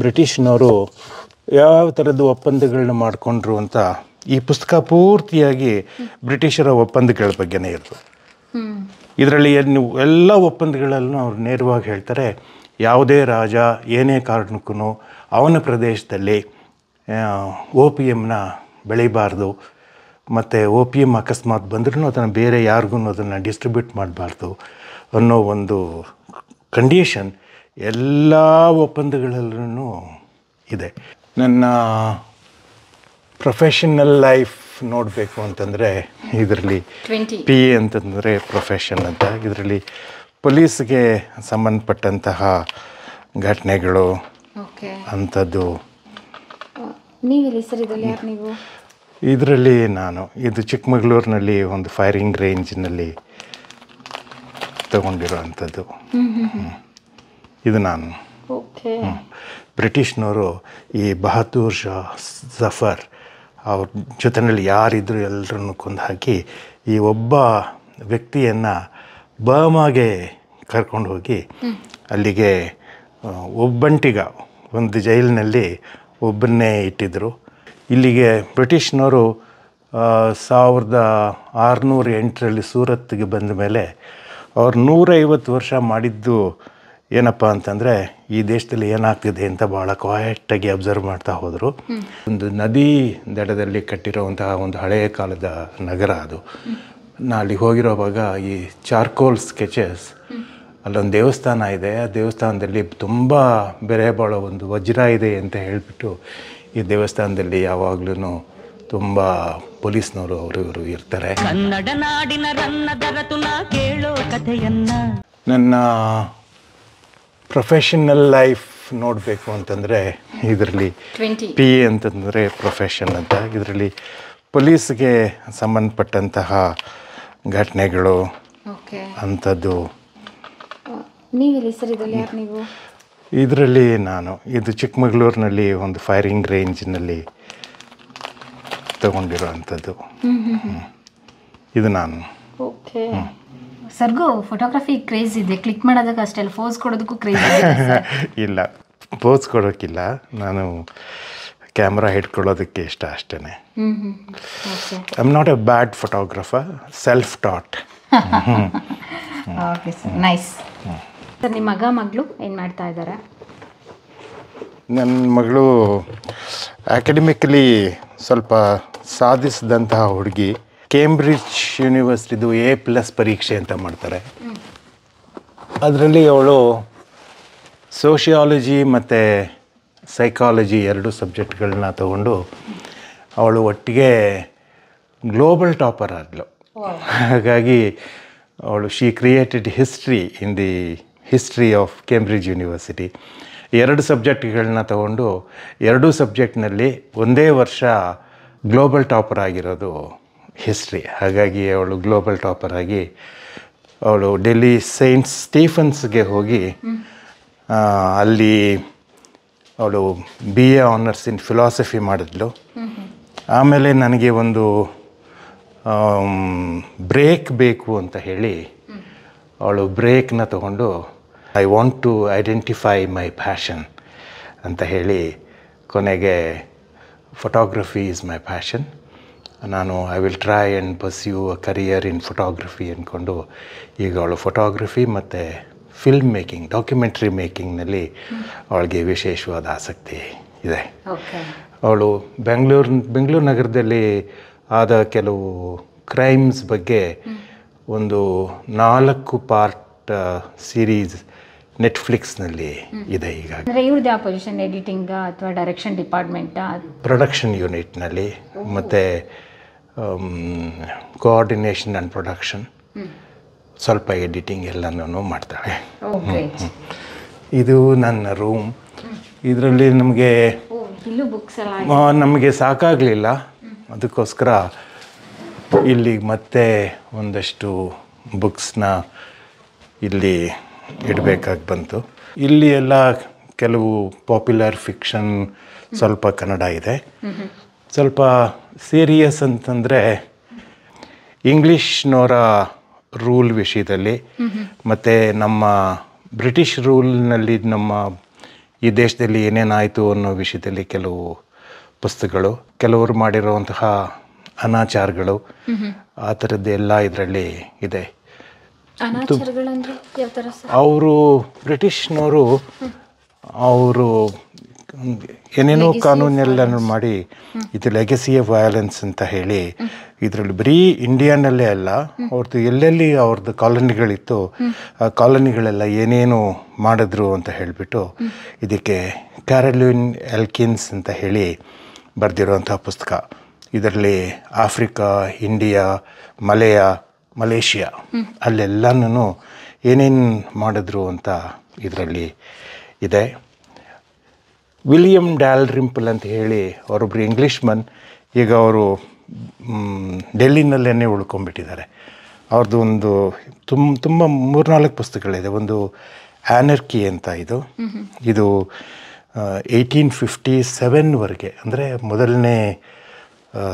ಬ್ರಿಟಿಷ್ನವರು ಯಾವ ಥರದ್ದು ಒಪ್ಪಂದಗಳನ್ನ ಮಾಡಿಕೊಂಡ್ರು ಅಂತ ಈ ಪುಸ್ತಕ ಪೂರ್ತಿಯಾಗಿ ಬ್ರಿಟಿಷರ ಒಪ್ಪಂದಗಳ ಬಗ್ಗೆನೇ ಇರೋದು ಇದರಲ್ಲಿ ಎಲ್ಲ ಒಪ್ಪಂದಗಳಲ್ಲೂ ಅವ್ರು ನೇರವಾಗಿ ಹೇಳ್ತಾರೆ ಯಾವುದೇ ರಾಜ ಏನೇ ಕಾರಣಕ್ಕೂ ಅವನ ಪ್ರದೇಶದಲ್ಲಿ ಓ ಪಿ ಎಮ್ನ ಬೆಳೀಬಾರ್ದು ಮತ್ತು ಓ ಪಿ ಎಮ್ ಅಕಸ್ಮಾತ್ ಬಂದ್ರೂ ಅದನ್ನು ಬೇರೆ ಯಾರಿಗೂ ಅದನ್ನು ಡಿಸ್ಟ್ರಿಬ್ಯೂಟ್ ಮಾಡಬಾರ್ದು ಅನ್ನೋ ಒಂದು ಕಂಡೀಷನ್ ಎಲ್ಲ ಒಪ್ಪಂದಗಳಲ್ಲೂ ಇದೆ ನನ್ನ ಪ್ರೊಫೆಷನಲ್ ಲೈಫ್ ನೋಡಬೇಕು ಅಂತಂದರೆ ಇದರಲ್ಲಿ ಪಿ ಎ ಅಂತಂದರೆ ಪ್ರೊಫೆಷನ್ ಅಂತ ಇದರಲ್ಲಿ ಪೊಲೀಸ್ಗೆ ಸಂಬಂಧಪಟ್ಟಂತಹ ಘಟನೆಗಳು ಅಂಥದ್ದು ಇದರಲ್ಲಿ ನಾನು ಇದು ಚಿಕ್ಕಮಗಳೂರಿನಲ್ಲಿ ಒಂದು ಫೈರಿಂಗ್ ರೇಂಜ್ನಲ್ಲಿ ತಗೊಂಡಿರೋ ಅಂಥದ್ದು ಇದು ನಾನು ಬ್ರಿಟಿಷ್ನವರು ಈ ಬಹದ್ದೂರ್ ಶಾ ಜಫರ್ ಅವ್ರ ಜೊತೆಯಲ್ಲಿ ಯಾರಿದ್ರು ಎಲ್ಲರನ್ನು ಕೊಂದು ಹಾಕಿ ಈ ಒಬ್ಬ ವ್ಯಕ್ತಿಯನ್ನು ಬಮಾಗೆ ಕರ್ಕೊಂಡು ಹೋಗಿ ಅಲ್ಲಿಗೆ ಒಬ್ಬಂಟಿಗ ಒಂದು ಜೈಲಿನಲ್ಲಿ ಒಬ್ಬನ್ನೇ ಇಟ್ಟಿದ್ದರು ಇಲ್ಲಿಗೆ ಬ್ರಿಟಿಷ್ನವರು ಸಾವಿರದ ಆರುನೂರ ಎಂಟರಲ್ಲಿ ಸೂರತ್ಗೆ ಬಂದ ಮೇಲೆ ಅವ್ರು ನೂರೈವತ್ತು ವರ್ಷ ಮಾಡಿದ್ದು ಏನಪ್ಪ ಅಂತಂದರೆ ಈ ದೇಶದಲ್ಲಿ ಏನಾಗ್ತಿದೆ ಅಂತ ಭಾಳ ಕ್ವಾಯೆಟ್ಟಾಗಿ ಅಬ್ಸರ್ವ್ ಮಾಡ್ತಾ ಹೋದರು ಒಂದು ನದಿ ದಡದಲ್ಲಿ ಕಟ್ಟಿರುವಂತಹ ಒಂದು ಹಳೆಯ ಕಾಲದ ನಗರ ಅದು ನಾ ಅಲ್ಲಿ ಹೋಗಿರೋವಾಗ ಈ ಚಾರ್ಕೋಲ್ ಸ್ಕೆಚಸ್ ಅಲ್ಲೊಂದು ದೇವಸ್ಥಾನ ಇದೆ ಆ ದೇವಸ್ಥಾನದಲ್ಲಿ ತುಂಬ ಬೆರೆ ಬಾಳ ಒಂದು ವಜ್ರ ಇದೆ ಅಂತ ಹೇಳಿಬಿಟ್ಟು ಈ ದೇವಸ್ಥಾನದಲ್ಲಿ ಯಾವಾಗ್ಲೂ ತುಂಬ ಪೊಲೀಸ್ನವರು ಅವರು ಇವರು ಇರ್ತಾರೆ ನನ್ನ ಪ್ರೊಫೆಷನಲ್ ಲೈಫ್ ನೋಡಬೇಕು ಅಂತಂದರೆ ಇದರಲ್ಲಿ ಪಿ ಎ ಅಂತಂದರೆ ಪ್ರೊಫೆಷನ್ ಅಂತ ಇದರಲ್ಲಿ ಪೊಲೀಸ್ಗೆ ಸಂಬಂಧಪಟ್ಟಂತಹ ಘಟನೆಗಳು ಅಂಥದ್ದು ಇದರಲ್ಲಿ ನಾನು ಇದು ಚಿಕ್ಕಮಗಳೂರಿನಲ್ಲಿ ಒಂದು ಫೈರಿಂಗ್ ರೇಂಜ್ನಲ್ಲಿ ತಗೊಂಡಿರೋ ಅಂಥದ್ದು ಇದು ನಾನು ಓಕೆ ಸರ್ಗೂ ಫೋಟೋಗ್ರಫಿ ಕ್ರೇಜ್ ಇದೆ ಕ್ಲಿಕ್ ಮಾಡೋದಕ್ಕೆ ಅಷ್ಟೇ ಫೋಸ್ ಕೊಡೋದಕ್ಕೂ ಕ್ರೇಜ್ ಇಲ್ಲ ಫೋಸ್ ಕೊಡೋಕ್ಕಿಲ್ಲ ನಾನು ಕ್ಯಾಮ್ರಾ ಹಿಡ್ಕೊಳ್ಳೋದಕ್ಕೆ ಇಷ್ಟ ಅಷ್ಟೇ I am not a bad photographer self taught okay sir nice sir ನಿಮ್ಮ ಮಗ ಮಗಳು ಏನು ಮಾಡ್ತಾ ಇದ್ದಾರೆ ನನ್ನ ಮಗಳು ಅಕಾಡೆಮಿಕಲಿ ಸ್ವಲ್ಪ ಸಾಧಿಸಿದಂತಹ ಹುಡುಗಿ ಕೇಂಬ್ರಿಡ್ಜ್ ಯೂನಿವರ್ಸಿಟಿದು ಎ ಪ್ಲಸ್ ಪರೀಕ್ಷೆ ಅಂತ ಮಾಡ್ತಾರೆ ಅದರಲ್ಲಿ ಅವಳು ಸೋಷಿಯಾಲಜಿ ಮತ್ತು ಸೈಕಾಲಜಿ ಎರಡು ಸಬ್ಜೆಕ್ಟ್ಗಳನ್ನ ತಗೊಂಡು ಅವಳು ಒಟ್ಟಿಗೆ ಗ್ಲೋಬಲ್ ಟಾಪರ್ ಆದಳು ಹಾಗಾಗಿ ಅವಳು she created history in the history of Cambridge university ಎರಡು ಸಬ್ಜೆಕ್ಟ್ಗಳನ್ನ ತಗೊಂಡು ಎರಡೂ ಸಬ್ಜೆಕ್ಟ್ನಲ್ಲಿ ಒಂದೇ ವರ್ಷ ಗ್ಲೋಬಲ್ ಟಾಪರ್ ಆಗಿರೋದು ಹಿಸ್ಟ್ರಿ ಹಾಗಾಗಿ ಅವಳು ಗ್ಲೋಬಲ್ ಟಾಪರ್ ಆಗಿ ಅವಳು ಡೆಲ್ಲಿ ಸೈಂಟ್ ಸ್ಟೀಫನ್ಸ್ಗೆ ಹೋಗಿ ಅಲ್ಲಿ ಅವಳು B A honours in philosophy ಮಾಡಿದ್ಲು ಆಮೇಲೆ ನನಗೆ ಒಂದು ಬ್ರೇಕ್ ಬೇಕು ಅಂತ ಹೇಳಿ ಅವಳು ಬ್ರೇಕ್ನ ತಗೊಂಡು I want to identify my passion ಅಂತ ಹೇಳಿ ಕೊನೆಗೆ ಫೋಟೋಗ್ರಫಿ ಈಸ್ ಮೈ ಪ್ಯಾಷನ್ ನಾನು I will try and pursue a career in photography ಅಂದ್ಕೊಂಡು ಈಗ ಅವಳು ಫೋಟೋಗ್ರಫಿ ಮತ್ತು ಫಿಲ್ಮ್ ಮೇಕಿಂಗ್ ಡಾಕ್ಯುಮೆಂಟ್ರಿ ಮೇಕಿಂಗ್ನಲ್ಲಿ ಅವಳಿಗೆ ವಿಶೇಷವಾದ ಆಸಕ್ತಿ ಇದೆ ಅವಳು ಬೆಂಗಳೂರು ಬೆಂಗಳೂರು ನಗರದಲ್ಲಿ ಆದ ಕೆಲವು ಕ್ರೈಮ್ಸ್ ಬಗ್ಗೆ ಒಂದು ನಾಲ್ಕು ಪಾರ್ಟ್ ಸೀರೀಸ್ ನೆಟ್ಫ್ಲಿಕ್ಸ್ನಲ್ಲಿ ಇದೆ ಈಗ ಎಡಿಟಿಂಗ್ ಅಥವಾ ಡೈರೆಕ್ಷನ್ ಡಿಪಾರ್ಟ್ಮೆಂಟ್ ಪ್ರೊಡಕ್ಷನ್ ಯೂನಿಟ್ನಲ್ಲಿ ಮತ್ತು um, coordination and production ಸ್ವಲ್ಪ ಎಡಿಟಿಂಗ್ ಎಲ್ಲನೂ ಮಾಡ್ತಾಳೆ oh, ಇದು ನನ್ನ ರೂಮ್ ಇದರಲ್ಲಿ ನಮಗೆ ನಮಗೆ ಸಾಕಾಗಲಿಲ್ಲ ಅದಕ್ಕೋಸ್ಕರ ಇಲ್ಲಿ ಮತ್ತೆ ಒಂದಷ್ಟು ಬುಕ್ಸ್ನ ಇಲ್ಲಿ ಇಡಬೇಕಾಗಿ ಬಂತು ಇಲ್ಲಿ ಎಲ್ಲ ಕೆಲವು ಪಾಪ್ಯುಲರ್ ಫಿಕ್ಷನ್ ಸ್ವಲ್ಪ ಕನ್ನಡ ಇದೆ ಸ್ವಲ್ಪ ಸೀರಿಯಸ್ ಅಂತಂದರೆ ಇಂಗ್ಲೀಷ್ನವರ ರೂಲ್ ವಿಷಯದಲ್ಲಿ ಮತ್ತು ನಮ್ಮ ಬ್ರಿಟಿಷ್ ರೂಲ್ನಲ್ಲಿ ನಮ್ಮ ಈ ದೇಶದಲ್ಲಿ ಏನೇನಾಯಿತು ಅನ್ನೋ ವಿಷಯದಲ್ಲಿ ಕೆಲವು ಪುಸ್ತಕಗಳು ಕೆಲವರು ಮಾಡಿರುವಂತಹ ಅನಾಚಾರಗಳು ಆ ಎಲ್ಲ ಇದರಲ್ಲಿ ಇದೆ ಅವರು ಬ್ರಿಟಿಷ್ನವರು ಅವರು ಏನೇನೋ ಕಾನೂನೆಲ್ಲನೂ ಮಾಡಿ ಇದು ಲೆಗಸಿ ಆಫ್ ವಯಲೆನ್ಸ್ ಅಂತ ಹೇಳಿ ಇದರಲ್ಲಿ ಬರೀ ಇಂಡಿಯಾನಲ್ಲೇ ಅಲ್ಲ ಅವ್ರದ್ದು ಎಲ್ಲೆಲ್ಲಿ ಅವ್ರದ್ದು ಕಾಲೋನಿಗಳಿತ್ತು ಆ ಕಾಲೋನಿಗಳೆಲ್ಲ ಏನೇನು ಮಾಡಿದ್ರು ಅಂತ ಹೇಳಿಬಿಟ್ಟು ಇದಕ್ಕೆ ಕ್ಯಾರಲ್ಯೂನ್ ಎಲ್ಕಿನ್ಸ್ ಅಂತ ಹೇಳಿ ಬರೆದಿರುವಂಥ ಪುಸ್ತಕ ಇದರಲ್ಲಿ ಆಫ್ರಿಕಾ ಇಂಡಿಯಾ ಮಲೆಯ ಮಲೇಷಿಯಾ ಅಲ್ಲೆಲ್ಲನೂ ಏನೇನು ಮಾಡಿದ್ರು ಅಂತ ಇದರಲ್ಲಿ ಇದೆ ವಿಲಿಯಮ್ ಡ್ಯಾಲ್ ರಿಂಪಲ್ ಅಂತ ಹೇಳಿ ಅವರೊಬ್ಬರು ಇಂಗ್ಲೀಷ್ ಮನ್ ಈಗ ಅವರು ಡೆಲ್ಲಿನಲ್ಲೇ ಉಳ್ಕೊಂಡ್ಬಿಟ್ಟಿದ್ದಾರೆ ಅವ್ರದ್ದು ಒಂದು ತುಂಬ ತುಂಬ ಮೂರ್ನಾಲ್ಕು ಪುಸ್ತಕಗಳಿದೆ ಒಂದು ಆ್ಯನರ್ಕಿ ಅಂತ ಇದು ಇದು ಏಯ್ಟೀನ್ ಫಿಫ್ಟಿ ಸೆವೆನ್ವರೆಗೆ ಅಂದರೆ ಮೊದಲನೇ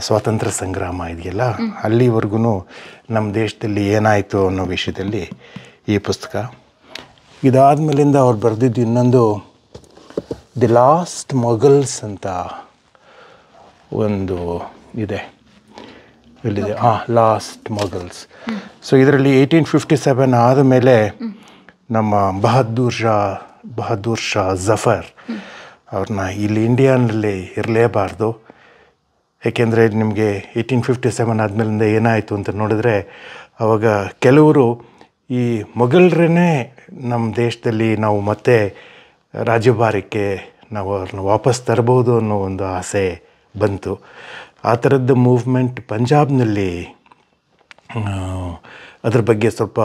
ಸ್ವಾತಂತ್ರ್ಯ ಸಂಗ್ರಾಮ ಇದೆಯಲ್ಲ ಅಲ್ಲಿವರೆಗೂ ನಮ್ಮ ದೇಶದಲ್ಲಿ ಏನಾಯಿತು ಅನ್ನೋ ವಿಷಯದಲ್ಲಿ ಈ ಪುಸ್ತಕ ಇದಾದ ಮೇಲಿಂದ ಅವ್ರು ಬರೆದಿದ್ದು ಇನ್ನೊಂದು ದಿ ಲಾಸ್ಟ್ ಮೊಗಲ್ಸ್ ಅಂತ ಒಂದು ಇದೆ ಎಲ್ಲಿದೆ ಹಾಂ ಲಾಸ್ಟ್ ಮೊಗಲ್ಸ್ ಸೊ ಇದರಲ್ಲಿ ಏಯ್ಟೀನ್ ಫಿಫ್ಟಿ ಸೆವೆನ್ ಆದಮೇಲೆ ನಮ್ಮ ಬಹದ್ದೂರ್ ಶಾ ಬಹದ್ದೂರ್ ಶಾ ಜಫರ್ ಅವ್ರನ್ನ ಇಲ್ಲಿ ಇಂಡಿಯಾನಲ್ಲಿ ಇರಲೇಬಾರ್ದು ಏಕೆಂದರೆ ನಿಮಗೆ ಏಯ್ಟೀನ್ ಫಿಫ್ಟಿ ಸೆವೆನ್ ಆದಮೇಲಿಂದ ಏನಾಯಿತು ಅಂತ ನೋಡಿದ್ರೆ ಆವಾಗ ಕೆಲವರು ಈ ಮೊಘಲ್ರೇ ನಮ್ಮ ದೇಶದಲ್ಲಿ ನಾವು ಮತ್ತೆ ರಾಜ್ಯಭಾರಕ್ಕೆ ನಾವು ಅವ್ರನ್ನ ವಾಪಸ್ ತರ್ಬೋದು ಅನ್ನೋ ಒಂದು ಆಸೆ ಬಂತು ಆ ಥರದ್ದು ಮೂವ್ಮೆಂಟ್ ಪಂಜಾಬ್ನಲ್ಲಿ ಅದ್ರ ಬಗ್ಗೆ ಸ್ವಲ್ಪ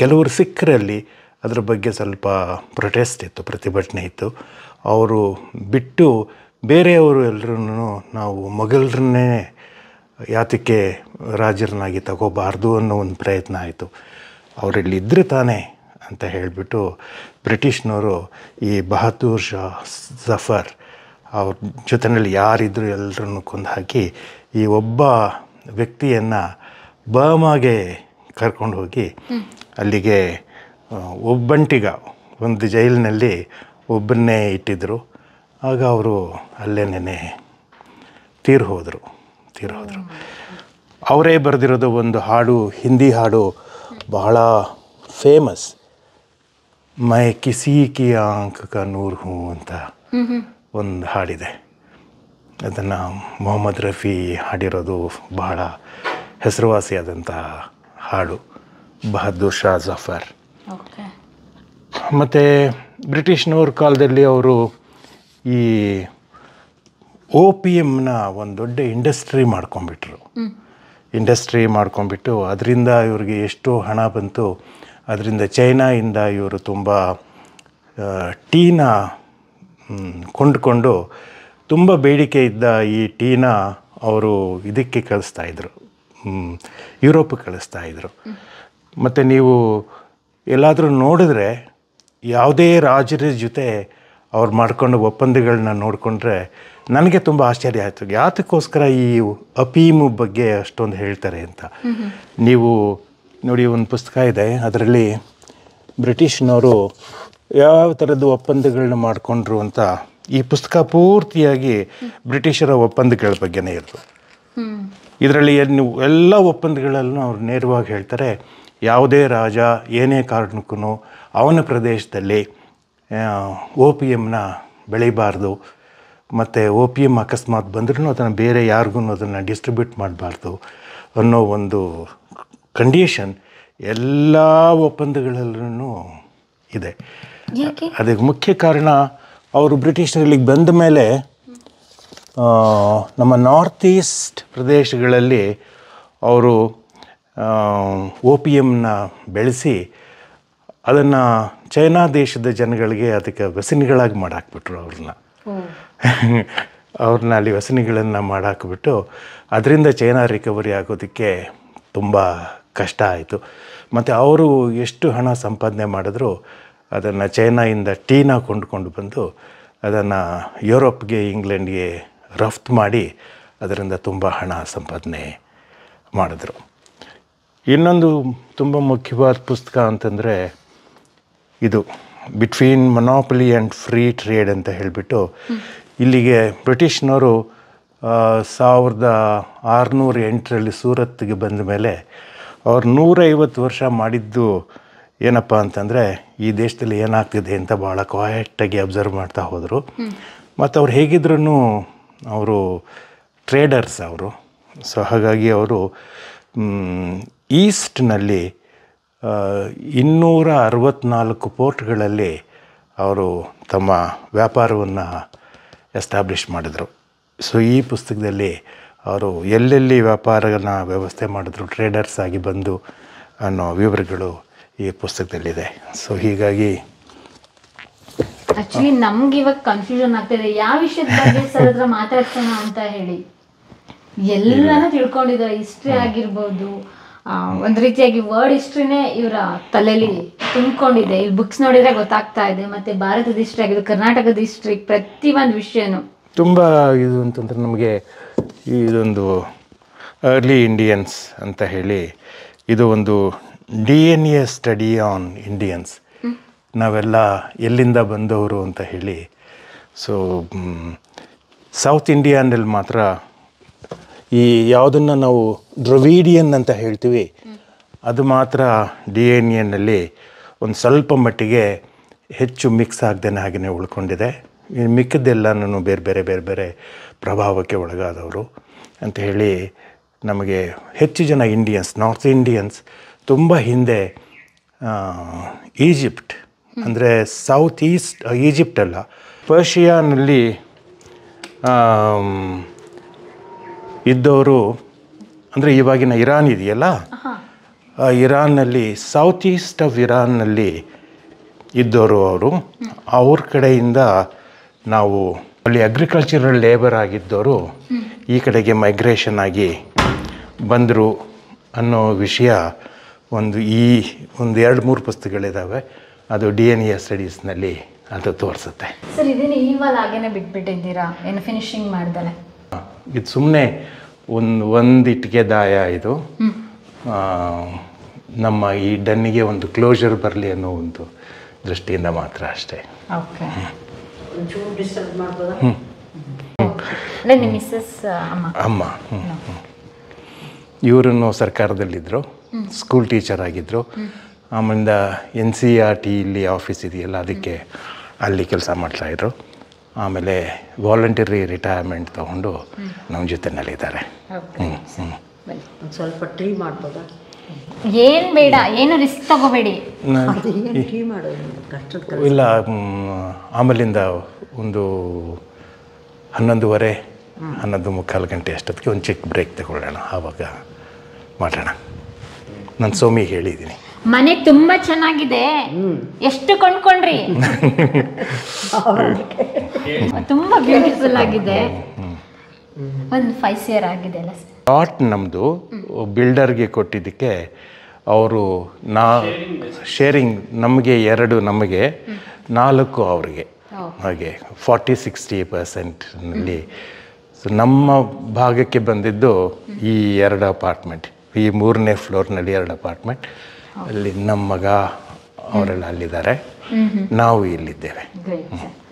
ಕೆಲವರು ಸಿಖ್ರಲ್ಲಿ ಅದ್ರ ಬಗ್ಗೆ ಸ್ವಲ್ಪ ಪ್ರೊಟೆಸ್ಟ್ ಇತ್ತು ಪ್ರತಿಭಟನೆ ಇತ್ತು ಅವರು ಬಿಟ್ಟು ಬೇರೆಯವರು ಎಲ್ಲರೂ ನಾವು ಮೊಘಲರನ್ನೇ ಯಾತಕ್ಕೆ ರಾಜರನ್ನಾಗಿ ತಗೋಬಾರ್ದು ಅನ್ನೋ ಒಂದು ಪ್ರಯತ್ನ ಆಯಿತು ಅವರಲ್ಲಿದ್ದರೆ ತಾನೇ ಅಂತ ಹೇಳಿಬಿಟ್ಟು ಬ್ರಿಟಿಷ್ನವರು ಈ ಬಹದ್ದೂರ್ ಶಾ ಜಫರ್ ಅವ್ರ ಜೊತೆಯಲ್ಲಿ ಯಾರಿದ್ದರೂ ಎಲ್ಲರನ್ನು ಕೊಂದು ಹಾಕಿ ಈ ಒಬ್ಬ ವ್ಯಕ್ತಿಯನ್ನು ಬಮಾಗೆ ಕರ್ಕೊಂಡು ಹೋಗಿ ಅಲ್ಲಿಗೆ ಒಬ್ಬಂಟಿಗ ಒಂದು ಜೈಲಿನಲ್ಲಿ ಒಬ್ಬನ್ನೇ ಇಟ್ಟಿದ್ದರು ಆಗ ಅವರು ಅಲ್ಲೇ ನೆನೆ ತೀರು ಹೋದರು ತೀರು ಹೋದರು ಅವರೇ ಬರೆದಿರೋದು ಒಂದು ಹಾಡು ಹಿಂದಿ ಹಾಡು ಬಹಳ ಫೇಮಸ್ ಮೈ ಕಿಸಿ ಕಿಯ ಅಂಕ ನೂರ್ ಹೂ ಅಂತ ಒಂದು ಹಾಡಿದೆ ಅದನ್ನು ಮೊಹಮ್ಮದ್ ರಫಿ ಹಾಡಿರೋದು ಬಹಳ ಹೆಸರುವಾಸಿಯಾದಂತಹ ಹಾಡು ಬಹದ್ದೂರ್ ಶಾ ಜಫರ್ ಮತ್ತು ಬ್ರಿಟಿಷ್ನವ್ರ ಕಾಲದಲ್ಲಿ ಅವರು ಈ ಓ ಪಿ ಎಮ್ನ ಒಂದು ದೊಡ್ಡ ಇಂಡಸ್ಟ್ರಿ ಮಾಡ್ಕೊಂಬಿಟ್ರು ಇಂಡಸ್ಟ್ರಿ ಮಾಡ್ಕೊಂಬಿಟ್ಟು ಅದರಿಂದ ಇವ್ರಿಗೆ ಎಷ್ಟೋ ಹಣ ಬಂತು ಅದರಿಂದ ಚೈನಾಯಿಂದ ಇವರು ತುಂಬ ಟೀನ ಕೊಂಡುಕೊಂಡು ತುಂಬ ಬೇಡಿಕೆ ಇದ್ದ ಈ ಟೀನ ಅವರು ಇದಕ್ಕೆ ಕಳಿಸ್ತಾ ಕಳಿಸ್ತಾಯಿದ್ರು ಕಳಿಸ್ತಾ ಇದ್ರು ಮತ್ತು ನೀವು ಎಲ್ಲಾದರೂ ನೋಡಿದ್ರೆ ಯಾವುದೇ ರಾಜರ ಜೊತೆ ಅವ್ರು ಮಾಡಿಕೊಂಡು ಒಪ್ಪಂದಗಳನ್ನ ನೋಡಿಕೊಂಡ್ರೆ ನನಗೆ ತುಂಬ ಆಶ್ಚರ್ಯ ಆಯಿತು ಯಾತಕ್ಕೋಸ್ಕರ ಈ ಅಪೀಮು ಬಗ್ಗೆ ಅಷ್ಟೊಂದು ಹೇಳ್ತಾರೆ ಅಂತ ನೀವು ನೋಡಿ ಒಂದು ಪುಸ್ತಕ ಇದೆ ಅದರಲ್ಲಿ ಬ್ರಿಟಿಷ್ನವರು ಯಾವ ಥರದ ಒಪ್ಪಂದಗಳನ್ನ ಮಾಡಿಕೊಂಡ್ರು ಅಂತ ಈ ಪುಸ್ತಕ ಪೂರ್ತಿಯಾಗಿ ಬ್ರಿಟಿಷರ ಒಪ್ಪಂದಗಳ ಬಗ್ಗೆನೇ ಇರೋದು ಇದರಲ್ಲಿ ಎಲ್ಲ ಒಪ್ಪಂದಗಳಲ್ಲೂ ಅವ್ರು ನೇರವಾಗಿ ಹೇಳ್ತಾರೆ ಯಾವುದೇ ರಾಜ ಏನೇ ಕಾರಣಕ್ಕೂ ಅವನ ಪ್ರದೇಶದಲ್ಲಿ ಓ ಪಿ ಎಮ್ನ ಬೆಳೀಬಾರ್ದು ಮತ್ತು ಓ ಪಿ ಎಮ್ ಅಕಸ್ಮಾತ್ ಬಂದ್ರೂ ಅದನ್ನು ಬೇರೆ ಯಾರಿಗೂ ಅದನ್ನು ಡಿಸ್ಟ್ರಿಬ್ಯೂಟ್ ಮಾಡಬಾರ್ದು ಅನ್ನೋ ಒಂದು ಕಂಡೀಷನ್ ಎಲ್ಲ ಒಪ್ಪಂದಗಳಲ್ಲೂ ಇದೆ ಅದಕ್ಕೆ ಮುಖ್ಯ ಕಾರಣ ಅವರು ಬ್ರಿಟಿಷರಲ್ಲಿ ಬಂದ ಮೇಲೆ ನಮ್ಮ ನಾರ್ತ್ ಈಸ್ಟ್ ಪ್ರದೇಶಗಳಲ್ಲಿ ಅವರು ಓ ಪಿ ಎಮ್ನ ಬೆಳೆಸಿ ಅದನ್ನು ಚೈನಾ ದೇಶದ ಜನಗಳಿಗೆ ಅದಕ್ಕೆ ವ್ಯಸನಿಗಳಾಗಿ ಮಾಡಾಕ್ಬಿಟ್ರು ಅವ್ರನ್ನ ಅವ್ರನ್ನ ಅಲ್ಲಿ ವ್ಯಸನಿಗಳನ್ನು ಮಾಡಾಕ್ಬಿಟ್ಟು ಅದರಿಂದ ಚೈನಾ ರಿಕವರಿ ಆಗೋದಕ್ಕೆ ತುಂಬ ಕಷ್ಟ ಆಯಿತು ಮತ್ತು ಅವರು ಎಷ್ಟು ಹಣ ಸಂಪಾದನೆ ಮಾಡಿದ್ರು ಅದನ್ನು ಚೈನಾಯಿಂದ ಟೀನ ಕೊಂಡುಕೊಂಡು ಬಂದು ಅದನ್ನು ಯುರೋಪ್ಗೆ ಇಂಗ್ಲೆಂಡ್ಗೆ ರಫ್ತು ಮಾಡಿ ಅದರಿಂದ ತುಂಬ ಹಣ ಸಂಪಾದನೆ ಮಾಡಿದ್ರು ಇನ್ನೊಂದು ತುಂಬ ಮುಖ್ಯವಾದ ಪುಸ್ತಕ ಅಂತಂದರೆ ಇದು between monopoly and free trade ಅಂತ ಹೇಳಿಬಿಟ್ಟು ಇಲ್ಲಿಗೆ ಬ್ರಿಟಿಷ್ನವರು ಸಾವಿರದ ಆರುನೂರ ಎಂಟರಲ್ಲಿ ಸೂರತ್ಗೆ ಬಂದ ಮೇಲೆ ಅವ್ರು ನೂರೈವತ್ತು ವರ್ಷ ಮಾಡಿದ್ದು ಏನಪ್ಪ ಅಂತಂದರೆ ಈ ದೇಶದಲ್ಲಿ ಏನಾಗ್ತಿದೆ ಅಂತ ಭಾಳ ಕ್ವಾಯೆಟ್ಟಾಗಿ ಅಬ್ಸರ್ವ್ ಮಾಡ್ತಾ ಹೋದರು ಮತ್ತು ಅವ್ರು ಹೇಗಿದ್ರೂ ಅವರು ಟ್ರೇಡರ್ಸ್ ಅವರು ಸೊ ಹಾಗಾಗಿ ಅವರು ಈಸ್ಟ್ನಲ್ಲಿ ಇನ್ನೂರ ಅರವತ್ತ್ನಾಲ್ಕು ಪೋರ್ಟ್ಗಳಲ್ಲಿ ಅವರು ತಮ್ಮ ವ್ಯಾಪಾರವನ್ನು ಎಸ್ಟಾಬ್ಲಿಷ್ ಮಾಡಿದರು ಸೊ ಈ ಪುಸ್ತಕದಲ್ಲಿ ಅವರು ಎಲ್ಲೆಲ್ಲಿ ವ್ಯಾಪಾರನ ವ್ಯವಸ್ಥೆ ಮಾಡಿದ್ರು ಟ್ರೇಡರ್ಸ್ ಆಗಿ ಬಂದು ಅನ್ನೋ ವಿವರಗಳು ಈ ಪುಸ್ತಕದಲ್ಲಿದೆ ಸೊ ಹೀಗಾಗಿ ಆಕ್ಚುಲಿ ನಮ್ಗೆ ಇವಾಗ ಕನ್ಫ್ಯೂಷನ್ ಆಗ್ತಿದೆ ಯಾವ ವಿಷಯದ ಬಗ್ಗೆ ಸರ್ ಹತ್ರ ಮಾತಾಡ್ಸೋಣ ಅಂತ ಹೇಳಿ ಎಲ್ಲಾನು ತಿಳ್ಕೊಂಡಿದ್ದಾರೆ ಹಿಸ್ಟ್ರಿ ಆಗಿರ್ಬೋದು ಒಂದು ರೀತಿಯಾಗಿ ವರ್ಡ್ ಹಿಸ್ಟ್ರಿನೇ ಇವರ ತಲೆಯಲ್ಲಿ ತುಂಬಿಕೊಂಡಿದೆ ಇಲ್ಲಿ ಬುಕ್ಸ್ ನೋಡಿದ್ರೆ ಗೊತ್ತಾಗ್ತಾ ಇದೆ ಮತ್ತೆ ಭಾರತದ ಹಿಸ್ಟ್ರಿ ಆಗಿದೆ ಕರ್ನಾಟಕದ ಹಿಸ್ಟ್ರಿ ಪ್ರತಿ ಒಂದು ವಿಷಯನು ತುಂಬ ಇದು ಅಂತಂದ್ರೆ ನಮಗೆ ಇದೊಂದು ಅರ್ಲಿ ಇಂಡಿಯನ್ಸ್ ಅಂತ ಹೇಳಿ ಇದು ಒಂದು D N A study on Indians ನಾವೆಲ್ಲ ಎಲ್ಲಿಂದ ಬಂದವರು ಅಂತ ಹೇಳಿ ಸೊ ಸೌತ್ ಇಂಡಿಯಾನಲ್ಲಿ ಮಾತ್ರ ಈ ಯಾವುದನ್ನು ನಾವು ದ್ರವೀಡಿಯನ್ ಅಂತ ಹೇಳ್ತೀವಿ ಅದು ಮಾತ್ರ ಡಿ ಎನ್ ಎನಲ್ಲಿ ಒಂದು ಸ್ವಲ್ಪ ಮಟ್ಟಿಗೆ ಹೆಚ್ಚು ಮಿಕ್ಸ್ ಆಗದೇನೆ ಹಾಗೆಯೇ ಉಳ್ಕೊಂಡಿದೆ ಮಿಕ್ಕಿದ್ದೆಲ್ಲನೂ ಬೇರೆ ಬೇರೆ ಬೇರೆ ಬೇರೆ ಪ್ರಭಾವಕ್ಕೆ ಒಳಗಾದವರು ಅಂತ ಹೇಳಿ ನಮಗೆ ಹೆಚ್ಚು ಜನ ಇಂಡಿಯನ್ಸ್ ನಾರ್ತ್ ಇಂಡಿಯನ್ಸ್ ತುಂಬ ಹಿಂದೆ ಈಜಿಪ್ಟ್ ಅಂದರೆ ಸೌತ್ ಈಸ್ಟ್ ಈಜಿಪ್ಟಲ್ಲ ಪರ್ಷಿಯಾನಲ್ಲಿ ಇದ್ದವರು ಅಂದರೆ ಇವಾಗಿನ ಇರಾನ್ ಇದೆಯಲ್ಲ ಇರಾನ್ನಲ್ಲಿ ಸೌತ್ ಈಸ್ಟ್ ಆಫ್ ಇರಾನ್ನಲ್ಲಿ ಇದ್ದವರು ಅವರು ಅವ್ರ ಕಡೆಯಿಂದ ನಾವು ಅಲ್ಲಿ ಅಗ್ರಿಕಲ್ಚರಲ್ ಲೇಬರ್ ಆಗಿದ್ದವರು ಈ ಕಡೆಗೆ ಮೈಗ್ರೇಷನ್ ಆಗಿ ಬಂದರು ಅನ್ನೋ ವಿಷಯ ಒಂದು ಈ ಒಂದು ಎರಡು ಮೂರು ಪುಸ್ತಕಗಳಿದ್ದಾವೆ ಅದು ಡಿ ಎನ್ ಎ ಸ್ಟಡೀಸ್ನಲ್ಲಿ ಅದು ತೋರಿಸುತ್ತೆ ಸರ್ ಇದನ್ನು ಹಾಗೇನೆ ಬಿಟ್ಬಿಟ್ಟಿದ್ದೀರಾ ಏನು ಫಿನಿಶಿಂಗ್ ಮಾಡ್ದಲೆ ಇದು ಸುಮ್ಮನೆ ಒಂದು ಒಂದು ಇಟ್ಟಿಗೆ ದಾಯ ಇದು ನಮ್ಮ ಈ ಡನ್ನಿಗೆ ಒಂದು ಕ್ಲೋಸರ್ ಬರಲಿ ಅನ್ನೋ ಒಂದು ದೃಷ್ಟಿಯಿಂದ ಮಾತ್ರ ಅಷ್ಟೇ ಓಕೆ ಒಂಚೂರು ಡಿಸ್ಟರ್ಬ್ ಮಾಡ್ಬೋದಾ ಅಮ್ಮ ಇವರನ್ನು ಸರ್ಕಾರದಲ್ಲಿದ್ದರು ಸ್ಕೂಲ್ ಟೀಚರ್ ಆಗಿದ್ದರು ಆಮೇಲಿಂದ ಎನ್ ಸಿ ಆರ್ ಟಿ ಇಲ್ಲಿ ಆಫೀಸ್ ಇದೆಯಲ್ಲ ಅದಕ್ಕೆ ಅಲ್ಲಿ ಕೆಲಸ ಮಾಡ್ತಾಯಿದ್ರು ಆಮೇಲೆ ವಾಲಂಟರಿ ರಿಟೈರ್ಮೆಂಟ್ ತಗೊಂಡು ನಮ್ಮ ಜೊತೆನಲ್ಲಿದ್ದಾರೆ ಹ್ಞೂ ಹ್ಞೂ ಸ್ವಲ್ಪ ಟ್ರೀ ಮಾಡ್ಬೋದಾ ಏನು ಬೇಡ ಏನು ರಿಸ್ಕ್ ತಗೋಬೇಡಿ ಇಲ್ಲ ಆಮೇಲಿಂದ ಒಂದು ಹನ್ನೊಂದುವರೆ ಹನ್ನೊಂದು ಮುಕ್ಕಾಲು ಗಂಟೆ ಅಷ್ಟೊತ್ತಿಗೆ ಒಂದು ಚಿಕ್ಕ ಬ್ರೇಕ್ ತಗೊಳ್ಳೋಣ ಆವಾಗ ಮಾಡೋಣ ನಾನು ಸೋಮಿ ಹೇಳಿದ್ದೀನಿ ಮನೆ ತುಂಬಾ ಚೆನ್ನಾಗಿದೆ ಎಷ್ಟು ಕೊಂಡ್ಕೊಂಡ್ರಿ ತುಂಬಾ ಬ್ಯೂಟಿಫುಲ್ ಆಗಿದೆ ಒಂದು ಫೈವ್ ಸಿಯರ್ ಆಗಿದೆ ಅಲ್ಲ ಸ್ಟಾಟ್ ನಮ್ಮದು ಬಿಲ್ಡರ್ಗೆ ಕೊಟ್ಟಿದ್ದಕ್ಕೆ ಅವರು ನಾ ಶೇರಿಂಗ್ ನಮಗೆ ಎರಡು ನಮಗೆ ನಾಲ್ಕು ಅವರಿಗೆ ಹಾಗೆ ಫಾರ್ಟಿ ಸಿಕ್ಸ್ಟಿ ಪರ್ಸೆಂಟ್ನಲ್ಲಿ ಸೊ ನಮ್ಮ ಭಾಗಕ್ಕೆ ಬಂದಿದ್ದು ಈ ಎರಡು ಅಪಾರ್ಟ್ಮೆಂಟ್ ಈ ಮೂರನೇ ಫ್ಲೋರ್ನಲ್ಲಿ ಎರಡು ಅಪಾರ್ಟ್ಮೆಂಟ್ ಅಲ್ಲಿ ನಮ್ಮ ಮಗ ಅವರೆಲ್ಲ ಅಲ್ಲಿದ್ದಾರೆ ನಾವು ಇಲ್ಲಿದ್ದೇವೆ